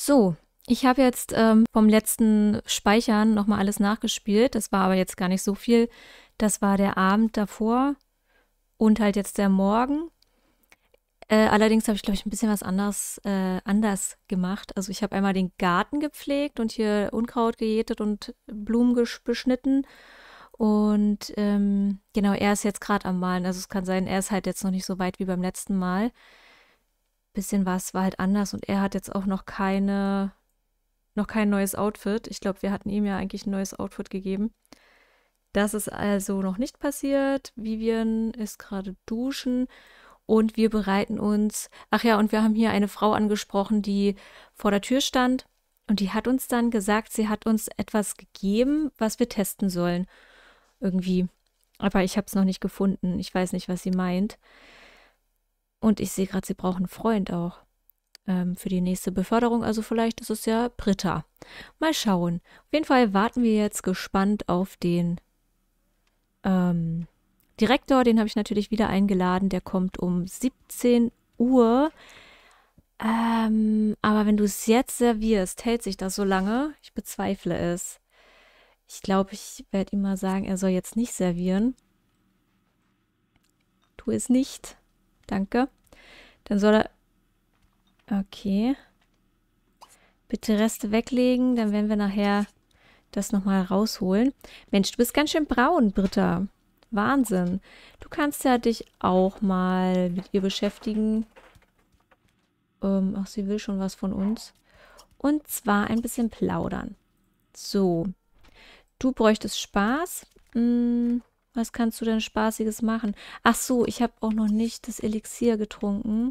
So, ich habe jetzt ähm, vom letzten Speichern nochmal alles nachgespielt. Das war aber jetzt gar nicht so viel. Das war der Abend davor und halt jetzt der Morgen. Äh, allerdings habe ich, glaube ich, ein bisschen was anderes, äh, anders gemacht. Also ich habe einmal den Garten gepflegt und hier Unkraut gejätet und Blumen beschnitten. Und ähm, genau, er ist jetzt gerade am Malen. Also es kann sein, er ist halt jetzt noch nicht so weit wie beim letzten Mal bisschen was war halt anders und er hat jetzt auch noch keine, noch kein neues Outfit. Ich glaube, wir hatten ihm ja eigentlich ein neues Outfit gegeben. Das ist also noch nicht passiert. Vivian ist gerade duschen und wir bereiten uns. Ach ja, und wir haben hier eine Frau angesprochen, die vor der Tür stand und die hat uns dann gesagt, sie hat uns etwas gegeben, was wir testen sollen. Irgendwie. Aber ich habe es noch nicht gefunden. Ich weiß nicht, was sie meint. Und ich sehe gerade, sie braucht einen Freund auch ähm, für die nächste Beförderung. Also vielleicht ist es ja Britta. Mal schauen. Auf jeden Fall warten wir jetzt gespannt auf den ähm, Direktor. Den habe ich natürlich wieder eingeladen. Der kommt um 17 Uhr. Ähm, aber wenn du es jetzt servierst, hält sich das so lange? Ich bezweifle es. Ich glaube, ich werde ihm mal sagen, er soll jetzt nicht servieren. Tu es nicht. Danke. Dann soll er... Okay. Bitte Reste weglegen, dann werden wir nachher das nochmal rausholen. Mensch, du bist ganz schön braun, Britta. Wahnsinn. Du kannst ja dich auch mal mit ihr beschäftigen. Ähm, ach, sie will schon was von uns. Und zwar ein bisschen plaudern. So. Du bräuchtest Spaß. Hm, was kannst du denn Spaßiges machen? Ach so, ich habe auch noch nicht das Elixier getrunken.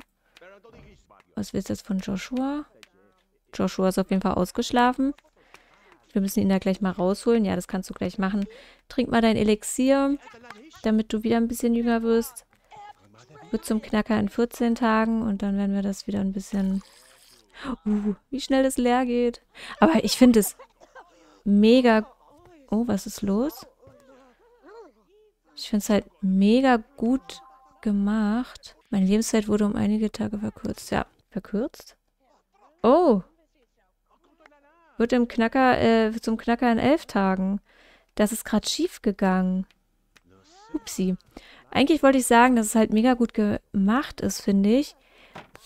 Was willst du jetzt von Joshua? Joshua ist auf jeden Fall ausgeschlafen. Wir müssen ihn da gleich mal rausholen. Ja, das kannst du gleich machen. Trink mal dein Elixier, damit du wieder ein bisschen jünger wirst. Wird zum Knacker in 14 Tagen und dann werden wir das wieder ein bisschen... Uh, wie schnell es leer geht. Aber ich finde es mega... Oh, was ist los? Ich finde es halt mega gut gemacht. Meine Lebenszeit wurde um einige Tage verkürzt. Ja, verkürzt? Oh! Wird im Knacker, äh, zum Knacker in elf Tagen. Das ist gerade schief gegangen. Upsi. Eigentlich wollte ich sagen, dass es halt mega gut gemacht ist, finde ich.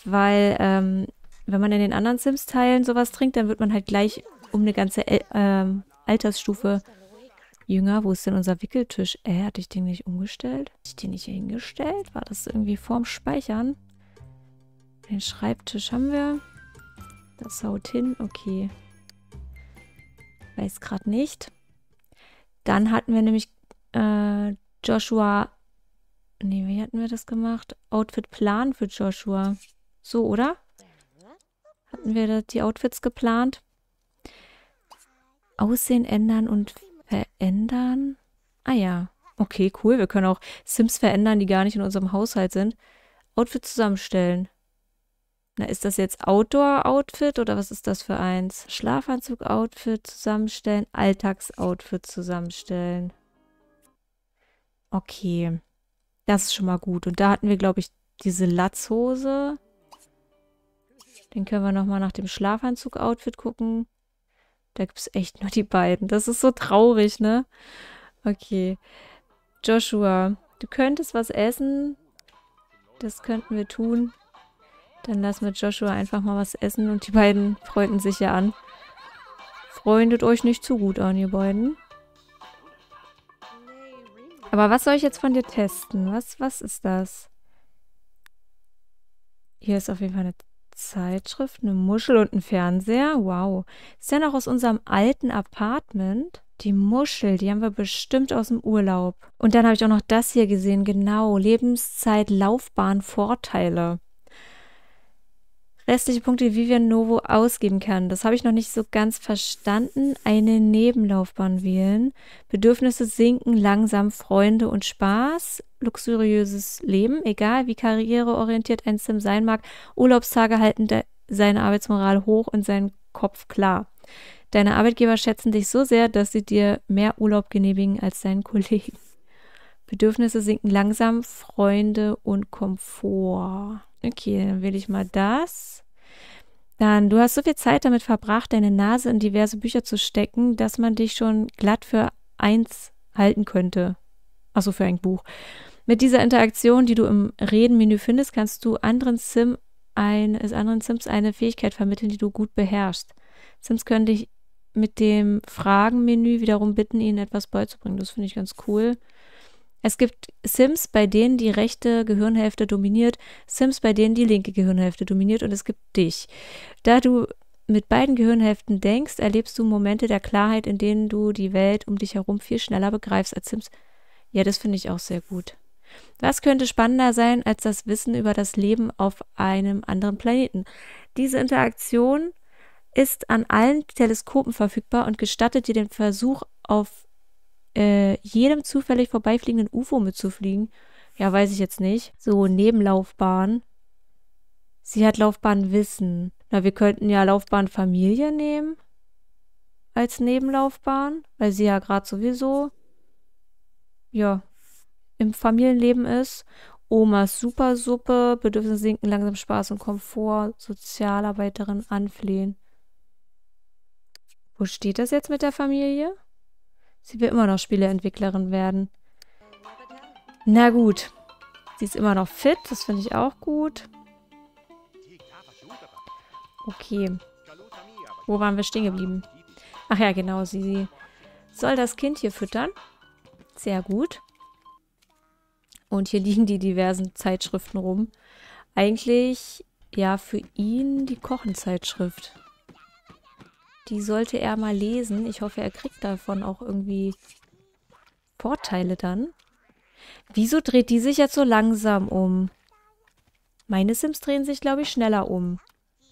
Weil, ähm, wenn man in den anderen Sims-Teilen sowas trinkt, dann wird man halt gleich um eine ganze El ähm, Altersstufe Jünger, wo ist denn unser Wickeltisch? Äh, hatte ich den nicht umgestellt? Hatte ich den nicht hier hingestellt? War das irgendwie vorm Speichern? Den Schreibtisch haben wir. Das haut hin, okay. Weiß gerade nicht. Dann hatten wir nämlich äh, Joshua... Nee, wie hatten wir das gemacht? Outfit-Plan für Joshua. So, oder? Hatten wir die Outfits geplant? Aussehen ändern und Ändern? Ah ja. Okay, cool. Wir können auch Sims verändern, die gar nicht in unserem Haushalt sind. Outfit zusammenstellen. Na, ist das jetzt Outdoor-Outfit oder was ist das für eins? Schlafanzug-Outfit zusammenstellen, Alltags-Outfit zusammenstellen. Okay. Das ist schon mal gut. Und da hatten wir, glaube ich, diese Latzhose. Den können wir nochmal nach dem Schlafanzug-Outfit gucken. Da gibt es echt nur die beiden. Das ist so traurig, ne? Okay. Joshua, du könntest was essen. Das könnten wir tun. Dann lassen wir Joshua einfach mal was essen und die beiden freunden sich ja an. Freundet euch nicht zu gut an, ihr beiden. Aber was soll ich jetzt von dir testen? Was, was ist das? Hier ist auf jeden Fall eine Zeitschrift, eine Muschel und ein Fernseher. Wow. Ist ja noch aus unserem alten Apartment. Die Muschel, die haben wir bestimmt aus dem Urlaub. Und dann habe ich auch noch das hier gesehen. Genau. Lebenszeit, Laufbahn, Vorteile. Restliche Punkte, wie wir Novo ausgeben kann. Das habe ich noch nicht so ganz verstanden. Eine Nebenlaufbahn wählen. Bedürfnisse sinken langsam, Freunde und Spaß luxuriöses Leben, egal wie karriereorientiert ein Sim sein mag. Urlaubstage halten seine Arbeitsmoral hoch und seinen Kopf klar. Deine Arbeitgeber schätzen dich so sehr, dass sie dir mehr Urlaub genehmigen als deinen Kollegen. Bedürfnisse sinken langsam, Freunde und Komfort. Okay, dann wähle ich mal das. Dann, du hast so viel Zeit damit verbracht, deine Nase in diverse Bücher zu stecken, dass man dich schon glatt für eins halten könnte. Achso, für ein Buch. Mit dieser Interaktion, die du im Redenmenü findest, kannst du anderen, Sim ein, anderen Sims eine Fähigkeit vermitteln, die du gut beherrschst. Sims können dich mit dem Fragenmenü wiederum bitten, ihnen etwas beizubringen. Das finde ich ganz cool. Es gibt Sims, bei denen die rechte Gehirnhälfte dominiert, Sims, bei denen die linke Gehirnhälfte dominiert und es gibt dich. Da du mit beiden Gehirnhälften denkst, erlebst du Momente der Klarheit, in denen du die Welt um dich herum viel schneller begreifst als Sims. Ja, das finde ich auch sehr gut. Was könnte spannender sein als das Wissen über das Leben auf einem anderen Planeten? Diese Interaktion ist an allen Teleskopen verfügbar und gestattet dir den Versuch, auf äh, jedem zufällig vorbeifliegenden UFO mitzufliegen. Ja, weiß ich jetzt nicht. So Nebenlaufbahn. Sie hat Laufbahnwissen. Na, wir könnten ja Laufbahnfamilie nehmen als Nebenlaufbahn, weil sie ja gerade sowieso. Ja, im Familienleben ist. Omas Supersuppe, Bedürfnisse sinken, langsam Spaß und Komfort, Sozialarbeiterin anflehen. Wo steht das jetzt mit der Familie? Sie will immer noch Spieleentwicklerin werden. Na gut. Sie ist immer noch fit, das finde ich auch gut. Okay. Wo waren wir stehen geblieben? Ach ja, genau, sie, sie soll das Kind hier füttern. Sehr gut. Und hier liegen die diversen Zeitschriften rum. Eigentlich, ja, für ihn die Kochenzeitschrift. Die sollte er mal lesen. Ich hoffe, er kriegt davon auch irgendwie Vorteile dann. Wieso dreht die sich jetzt so langsam um? Meine Sims drehen sich, glaube ich, schneller um.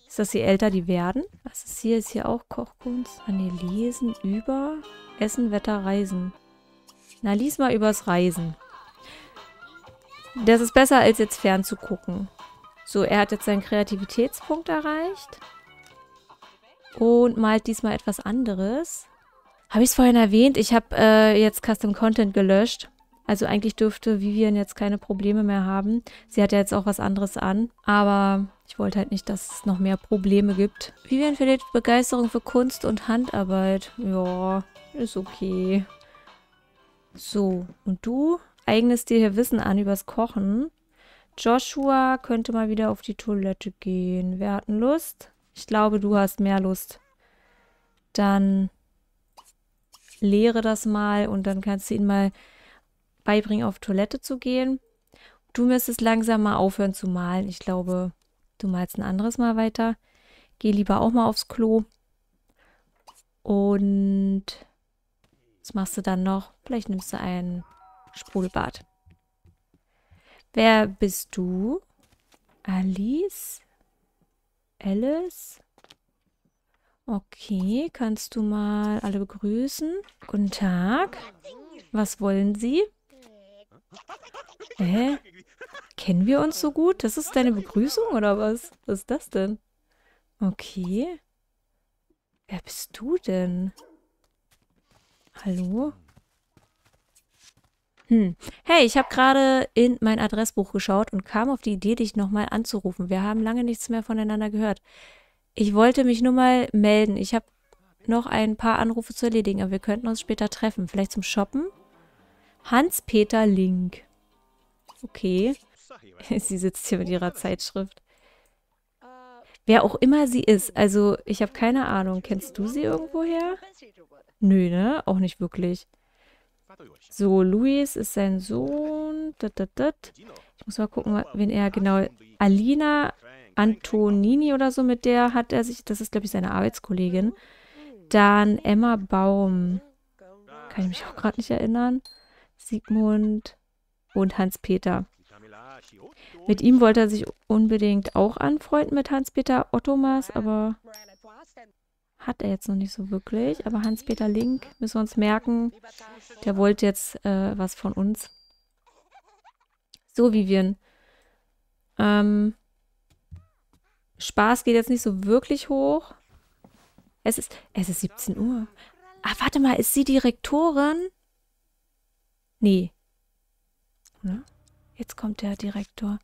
Ist das je älter die werden? Was ist hier? Ist hier auch Kochkunst? Ah ne, Lesen, Über, Essen, Wetter, Reisen. Na, lies mal übers Reisen. Das ist besser, als jetzt fernzugucken. So, er hat jetzt seinen Kreativitätspunkt erreicht. Und malt diesmal etwas anderes. Habe ich es vorhin erwähnt? Ich habe äh, jetzt Custom Content gelöscht. Also eigentlich dürfte Vivian jetzt keine Probleme mehr haben. Sie hat ja jetzt auch was anderes an. Aber ich wollte halt nicht, dass es noch mehr Probleme gibt. Vivian verliert Begeisterung für Kunst und Handarbeit. Ja, ist okay. So, und du? eignest dir hier Wissen an übers Kochen. Joshua könnte mal wieder auf die Toilette gehen. Wer hat denn Lust? Ich glaube, du hast mehr Lust. Dann lehre das mal und dann kannst du ihn mal beibringen, auf Toilette zu gehen. Du müsstest langsam mal aufhören zu malen. Ich glaube, du malst ein anderes Mal weiter. Geh lieber auch mal aufs Klo. Und was machst du dann noch? Vielleicht nimmst du einen Sprudelbad. Wer bist du? Alice? Alice? Okay, kannst du mal alle begrüßen? Guten Tag. Was wollen Sie? Hä? Kennen wir uns so gut? Das ist deine Begrüßung oder was? Was ist das denn? Okay. Wer bist du denn? Hallo? Hm. Hey, ich habe gerade in mein Adressbuch geschaut und kam auf die Idee, dich nochmal anzurufen. Wir haben lange nichts mehr voneinander gehört. Ich wollte mich nur mal melden. Ich habe noch ein paar Anrufe zu erledigen, aber wir könnten uns später treffen. Vielleicht zum Shoppen? Hans-Peter Link. Okay. sie sitzt hier mit ihrer Zeitschrift. Wer auch immer sie ist, also ich habe keine Ahnung. Kennst du sie irgendwoher? Nö, ne? Auch nicht wirklich. So, Luis ist sein Sohn. Ich muss mal gucken, wen er genau. Alina Antonini oder so, mit der hat er sich. Das ist, glaube ich, seine Arbeitskollegin. Dann Emma Baum. Kann ich mich auch gerade nicht erinnern. Sigmund und Hans-Peter. Mit ihm wollte er sich unbedingt auch anfreunden, mit Hans-Peter Ottomas, aber hat er jetzt noch nicht so wirklich. Aber Hans-Peter Link, müssen wir uns merken, der wollte jetzt äh, was von uns. So, Vivian. Ähm, Spaß geht jetzt nicht so wirklich hoch. Es ist, es ist 17 Uhr. Ah, warte mal, ist sie Direktorin? Nee. Oder? Jetzt kommt der Direktor.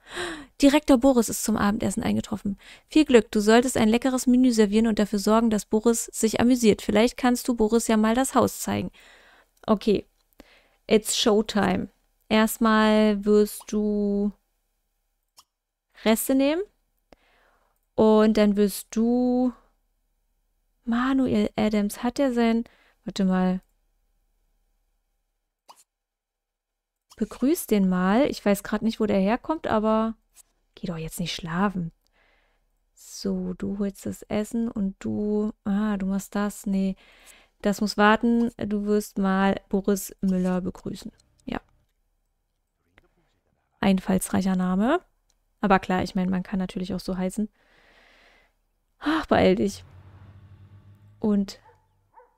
Direktor Boris ist zum Abendessen eingetroffen. Viel Glück, du solltest ein leckeres Menü servieren und dafür sorgen, dass Boris sich amüsiert. Vielleicht kannst du Boris ja mal das Haus zeigen. Okay. It's Showtime. Erstmal wirst du Reste nehmen. Und dann wirst du. Manuel Adams hat ja sein. Warte mal. Begrüß den mal. Ich weiß gerade nicht, wo der herkommt, aber geh doch jetzt nicht schlafen. So, du holst das Essen und du. Ah, du machst das. Nee, das muss warten. Du wirst mal Boris Müller begrüßen. Ja. Einfallsreicher Name. Aber klar, ich meine, man kann natürlich auch so heißen. Ach, beeil dich. Und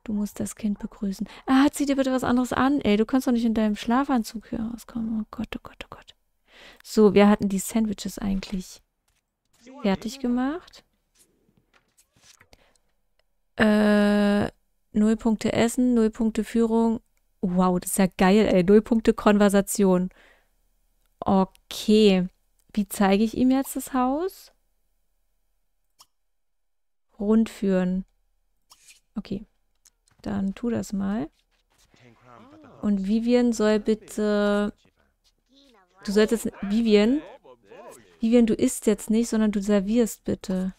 Du musst das Kind begrüßen. Ah, zieh dir bitte was anderes an. Ey, du kannst doch nicht in deinem Schlafanzug hier rauskommen. Oh Gott, oh Gott, oh Gott. So, wir hatten die Sandwiches eigentlich fertig gemacht. Äh, null Punkte Essen, null Punkte Führung. Wow, das ist ja geil, ey. Null Punkte Konversation. Okay. Wie zeige ich ihm jetzt das Haus? Rundführen. Okay. Dann tu das mal. Und Vivian soll bitte... Du sollst jetzt... Vivian? Vivian, du isst jetzt nicht, sondern du servierst bitte.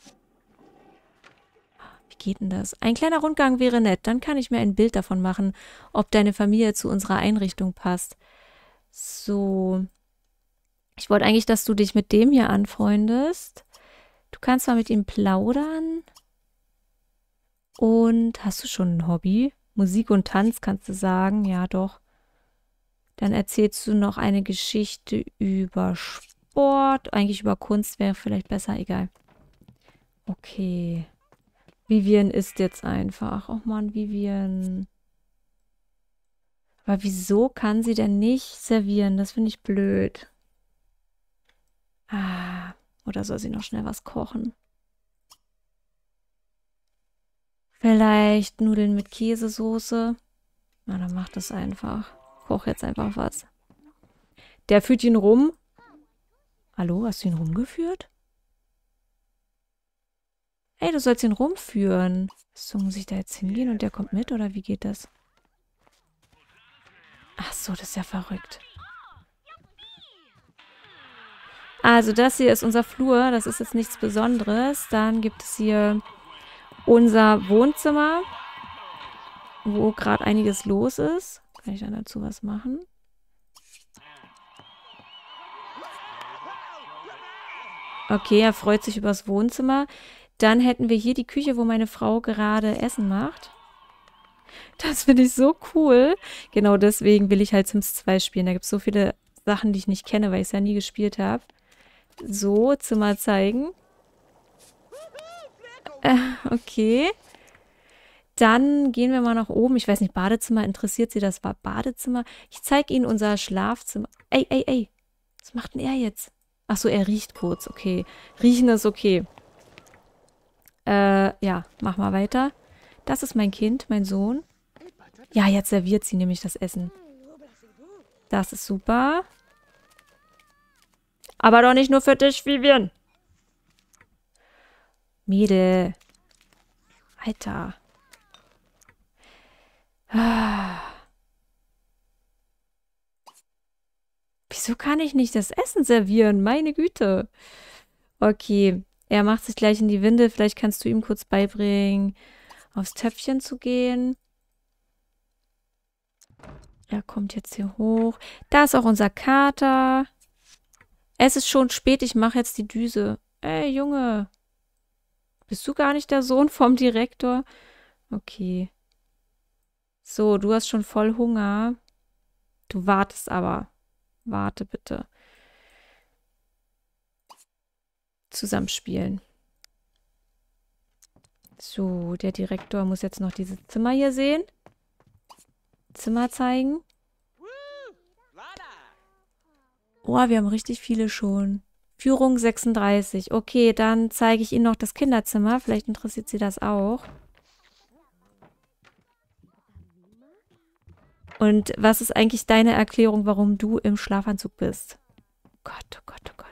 Wie geht denn das? Ein kleiner Rundgang wäre nett. Dann kann ich mir ein Bild davon machen, ob deine Familie zu unserer Einrichtung passt. So. Ich wollte eigentlich, dass du dich mit dem hier anfreundest. Du kannst mal mit ihm plaudern. Und hast du schon ein Hobby? Musik und Tanz kannst du sagen, ja doch. Dann erzählst du noch eine Geschichte über Sport, eigentlich über Kunst wäre vielleicht besser, egal. Okay. Vivian ist jetzt einfach. Och man, Vivian. Aber wieso kann sie denn nicht servieren? Das finde ich blöd. Ah, oder soll sie noch schnell was kochen? Vielleicht Nudeln mit Käsesoße. Na, dann mach das einfach. Koch jetzt einfach was. Der führt ihn rum. Hallo, hast du ihn rumgeführt? Ey, du sollst ihn rumführen. So, muss ich da jetzt hingehen und der kommt mit oder wie geht das? Ach so, das ist ja verrückt. Also das hier ist unser Flur. Das ist jetzt nichts Besonderes. Dann gibt es hier unser Wohnzimmer, wo gerade einiges los ist. Kann ich dann dazu was machen? Okay, er freut sich übers Wohnzimmer. Dann hätten wir hier die Küche, wo meine Frau gerade Essen macht. Das finde ich so cool. Genau deswegen will ich halt Sims 2 spielen. Da gibt es so viele Sachen, die ich nicht kenne, weil ich es ja nie gespielt habe. So, Zimmer zeigen. Äh, okay. Dann gehen wir mal nach oben. Ich weiß nicht, Badezimmer, interessiert Sie das Badezimmer? Ich zeige Ihnen unser Schlafzimmer. Ey, ey, ey. Was macht denn er jetzt? Ach so, er riecht kurz. Okay. Riechen ist okay. Äh, ja, mach mal weiter. Das ist mein Kind, mein Sohn. Ja, jetzt serviert sie nämlich das Essen. Das ist super. Aber doch nicht nur für dich, Vivian. Mädel. Alter. Wieso kann ich nicht das Essen servieren? Meine Güte. Okay, er macht sich gleich in die Windel. Vielleicht kannst du ihm kurz beibringen, aufs Töpfchen zu gehen. Er kommt jetzt hier hoch. Da ist auch unser Kater. Es ist schon spät, ich mache jetzt die Düse. Ey, Junge. Bist du gar nicht der Sohn vom Direktor? Okay. So, du hast schon voll Hunger. Du wartest aber. Warte bitte. Zusammenspielen. So, der Direktor muss jetzt noch dieses Zimmer hier sehen. Zimmer zeigen. Oh, wir haben richtig viele schon. Führung 36. Okay, dann zeige ich Ihnen noch das Kinderzimmer. Vielleicht interessiert Sie das auch. Und was ist eigentlich deine Erklärung, warum du im Schlafanzug bist? Oh Gott, oh Gott, oh Gott.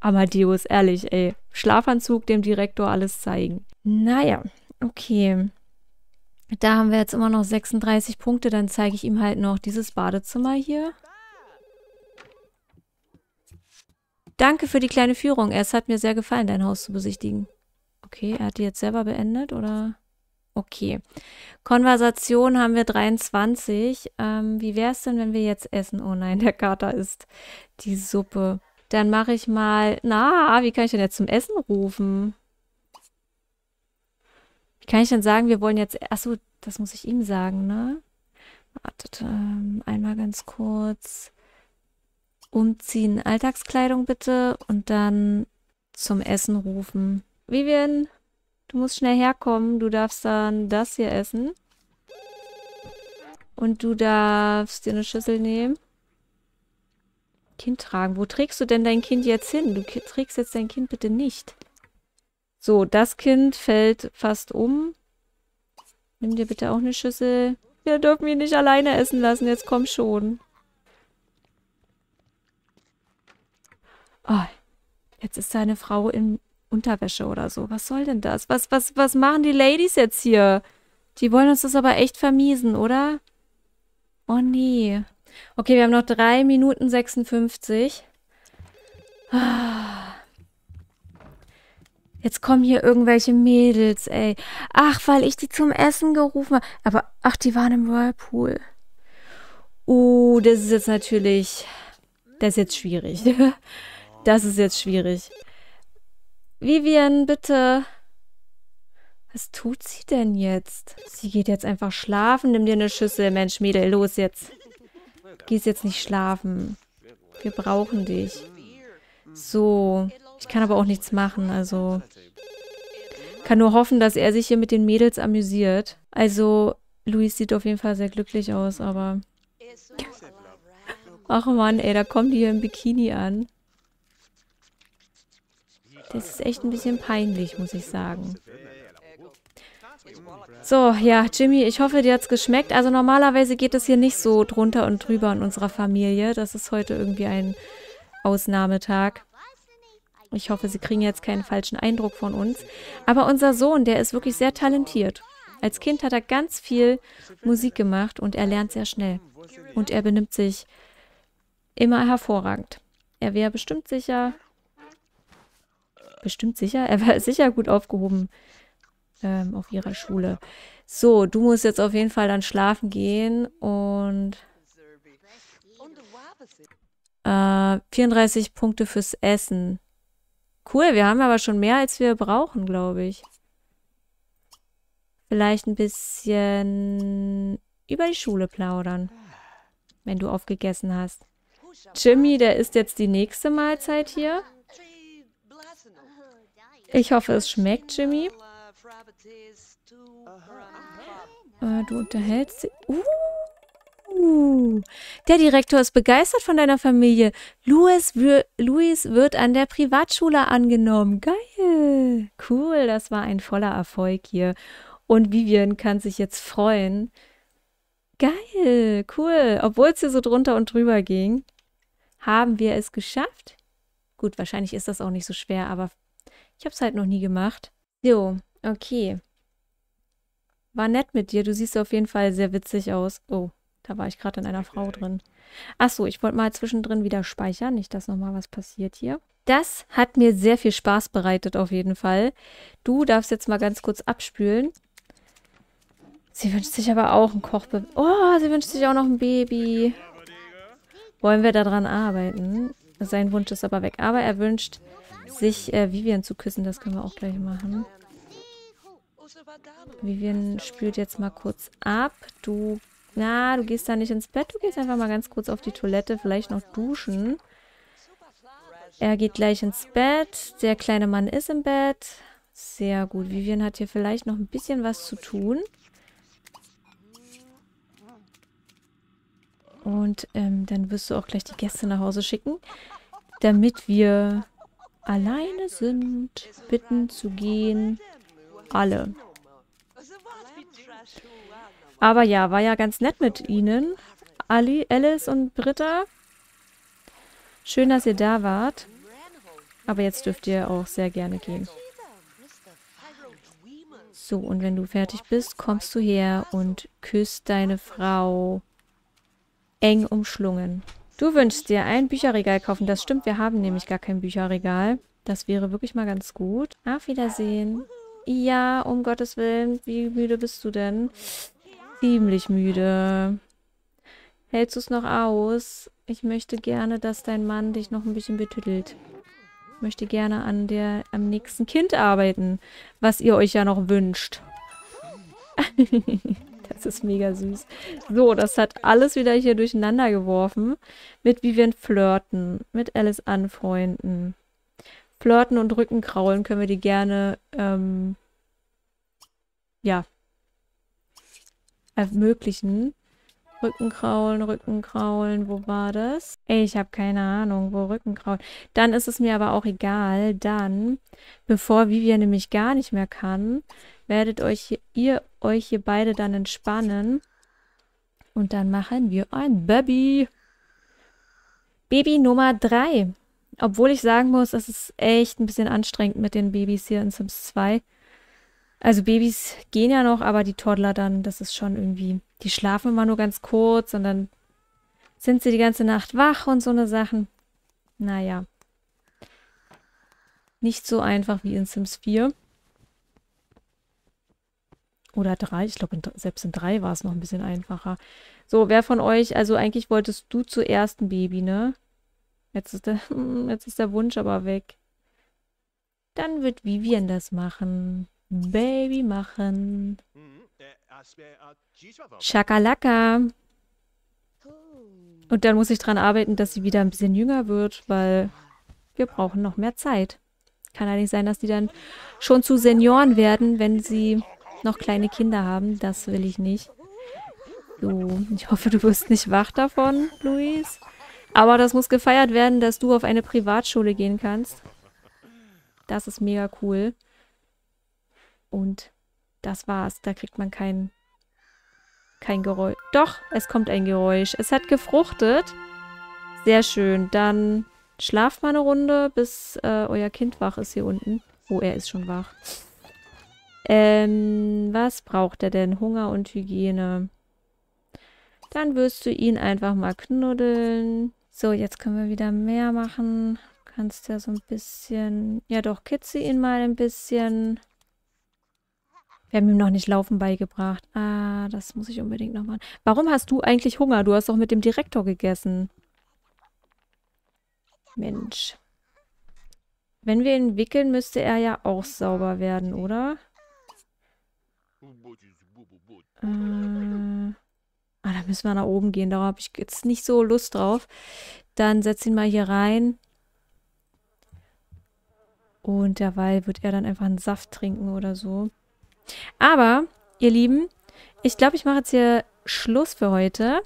Amadeus, ehrlich, ey. Schlafanzug dem Direktor alles zeigen. Naja, okay. Da haben wir jetzt immer noch 36 Punkte. Dann zeige ich ihm halt noch dieses Badezimmer hier. Danke für die kleine Führung. Es hat mir sehr gefallen, dein Haus zu besichtigen. Okay, er hat die jetzt selber beendet, oder? Okay. Konversation haben wir 23. Ähm, wie wäre es denn, wenn wir jetzt essen? Oh nein, der Kater isst die Suppe. Dann mache ich mal... Na, wie kann ich denn jetzt zum Essen rufen? Wie kann ich denn sagen, wir wollen jetzt. Achso, das muss ich ihm sagen, ne? Wartet, ähm, einmal ganz kurz. Umziehen, Alltagskleidung bitte und dann zum Essen rufen. Vivian, du musst schnell herkommen. Du darfst dann das hier essen. Und du darfst dir eine Schüssel nehmen. Kind tragen. Wo trägst du denn dein Kind jetzt hin? Du trägst jetzt dein Kind bitte nicht. So, das Kind fällt fast um. Nimm dir bitte auch eine Schüssel. Wir dürfen ihn nicht alleine essen lassen. Jetzt komm schon. Oh, jetzt ist seine Frau in Unterwäsche oder so. Was soll denn das? Was, was, was machen die Ladies jetzt hier? Die wollen uns das aber echt vermiesen, oder? Oh nee. Okay, wir haben noch 3 Minuten 56. Ah. Jetzt kommen hier irgendwelche Mädels, ey. Ach, weil ich die zum Essen gerufen habe. Aber ach, die waren im Whirlpool. Oh, das ist jetzt natürlich. Das ist jetzt schwierig. Das ist jetzt schwierig. Vivian, bitte. Was tut sie denn jetzt? Sie geht jetzt einfach schlafen. Nimm dir eine Schüssel, Mensch, Mädel. Los jetzt. Gehst jetzt nicht schlafen. Wir brauchen dich. So. Ich kann aber auch nichts machen, also kann nur hoffen, dass er sich hier mit den Mädels amüsiert. Also Luis sieht auf jeden Fall sehr glücklich aus, aber Ach man, ey, da kommen die hier im Bikini an. Das ist echt ein bisschen peinlich, muss ich sagen. So, ja, Jimmy, ich hoffe, dir hat's geschmeckt. Also normalerweise geht es hier nicht so drunter und drüber in unserer Familie. Das ist heute irgendwie ein Ausnahmetag. Ich hoffe, Sie kriegen jetzt keinen falschen Eindruck von uns. Aber unser Sohn, der ist wirklich sehr talentiert. Als Kind hat er ganz viel Musik gemacht und er lernt sehr schnell. Und er benimmt sich immer hervorragend. Er wäre bestimmt sicher. Bestimmt sicher? Er war sicher gut aufgehoben ähm, auf ihrer Schule. So, du musst jetzt auf jeden Fall dann schlafen gehen und. Äh, 34 Punkte fürs Essen. Cool, wir haben aber schon mehr, als wir brauchen, glaube ich. Vielleicht ein bisschen über die Schule plaudern, wenn du aufgegessen hast. Jimmy, der isst jetzt die nächste Mahlzeit hier. Ich hoffe, es schmeckt, Jimmy. Äh, du unterhältst dich... Uh, Uh, der Direktor ist begeistert von deiner Familie. Louis, Louis wird an der Privatschule angenommen. Geil. Cool, das war ein voller Erfolg hier. Und Vivian kann sich jetzt freuen. Geil, cool. Obwohl es hier so drunter und drüber ging, haben wir es geschafft. Gut, wahrscheinlich ist das auch nicht so schwer, aber ich habe es halt noch nie gemacht. So, okay. War nett mit dir. Du siehst auf jeden Fall sehr witzig aus. Oh, da war ich gerade in einer Frau drin. Achso, ich wollte mal zwischendrin wieder speichern, nicht dass nochmal was passiert hier. Das hat mir sehr viel Spaß bereitet auf jeden Fall. Du darfst jetzt mal ganz kurz abspülen. Sie wünscht sich aber auch ein Kochbe... Oh, sie wünscht sich auch noch ein Baby. Wollen wir daran arbeiten? Sein Wunsch ist aber weg. Aber er wünscht sich äh, Vivian zu küssen. Das können wir auch gleich machen. Vivian spült jetzt mal kurz ab. Du na, du gehst da nicht ins Bett, du gehst einfach mal ganz kurz auf die Toilette, vielleicht noch duschen. Er geht gleich ins Bett. Der kleine Mann ist im Bett. Sehr gut. Vivian hat hier vielleicht noch ein bisschen was zu tun. Und ähm, dann wirst du auch gleich die Gäste nach Hause schicken, damit wir alleine sind, bitten zu gehen. Alle. Aber ja, war ja ganz nett mit Ihnen. Ali, Alice und Britta. Schön, dass ihr da wart. Aber jetzt dürft ihr auch sehr gerne gehen. So, und wenn du fertig bist, kommst du her und küsst deine Frau eng umschlungen. Du wünschst dir ein Bücherregal kaufen. Das stimmt, wir haben nämlich gar kein Bücherregal. Das wäre wirklich mal ganz gut. Auf Wiedersehen. Ja, um Gottes Willen, wie müde bist du denn? ziemlich müde. Hältst du es noch aus? Ich möchte gerne, dass dein Mann dich noch ein bisschen betüttelt. Ich möchte gerne an der, am nächsten Kind arbeiten, was ihr euch ja noch wünscht. das ist mega süß. So, das hat alles wieder hier durcheinander geworfen. Mit Vivian flirten, mit Alice anfreunden. Flirten und Rückenkraulen können wir die gerne, ähm, ja, ermöglichen. Rückenkraulen, Rückenkraulen, wo war das? Ich habe keine Ahnung, wo Rückenkraulen. Dann ist es mir aber auch egal. Dann, bevor Vivian nämlich gar nicht mehr kann, werdet euch ihr euch hier beide dann entspannen. Und dann machen wir ein Baby. Baby Nummer 3. Obwohl ich sagen muss, es ist echt ein bisschen anstrengend mit den Babys hier in Sims 2. Also Babys gehen ja noch, aber die Toddler dann, das ist schon irgendwie, die schlafen immer nur ganz kurz und dann sind sie die ganze Nacht wach und so eine Sachen. Naja. Nicht so einfach wie in Sims 4. Oder 3. Ich glaube, selbst in 3 war es noch ein bisschen einfacher. So, wer von euch, also eigentlich wolltest du zuerst ein Baby, ne? Jetzt ist der, jetzt ist der Wunsch aber weg. Dann wird Vivian das machen. Baby machen. Chakalaka. Mhm. Und dann muss ich dran arbeiten, dass sie wieder ein bisschen jünger wird, weil wir brauchen noch mehr Zeit. Kann ja nicht sein, dass die dann schon zu Senioren werden, wenn sie noch kleine Kinder haben. Das will ich nicht. So, ich hoffe, du wirst nicht wach davon, Luis. Aber das muss gefeiert werden, dass du auf eine Privatschule gehen kannst. Das ist mega cool. Und das war's. Da kriegt man kein, kein Geräusch. Doch, es kommt ein Geräusch. Es hat gefruchtet. Sehr schön. Dann schlaft mal eine Runde, bis äh, euer Kind wach ist hier unten. Oh, er ist schon wach. Ähm, was braucht er denn? Hunger und Hygiene. Dann wirst du ihn einfach mal knuddeln. So, jetzt können wir wieder mehr machen. Du kannst ja so ein bisschen... Ja doch, kitze ihn mal ein bisschen. Wir haben ihm noch nicht Laufen beigebracht. Ah, das muss ich unbedingt noch machen. Warum hast du eigentlich Hunger? Du hast doch mit dem Direktor gegessen. Mensch. Wenn wir ihn wickeln, müsste er ja auch sauber werden, oder? Äh, ah, da müssen wir nach oben gehen. Da habe ich jetzt nicht so Lust drauf. Dann setz ihn mal hier rein. Und derweil wird er dann einfach einen Saft trinken oder so. Aber, ihr Lieben, ich glaube, ich mache jetzt hier Schluss für heute.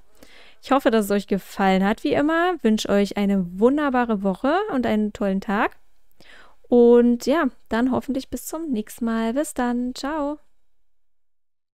Ich hoffe, dass es euch gefallen hat, wie immer. Wünsche euch eine wunderbare Woche und einen tollen Tag. Und ja, dann hoffentlich bis zum nächsten Mal. Bis dann. Ciao.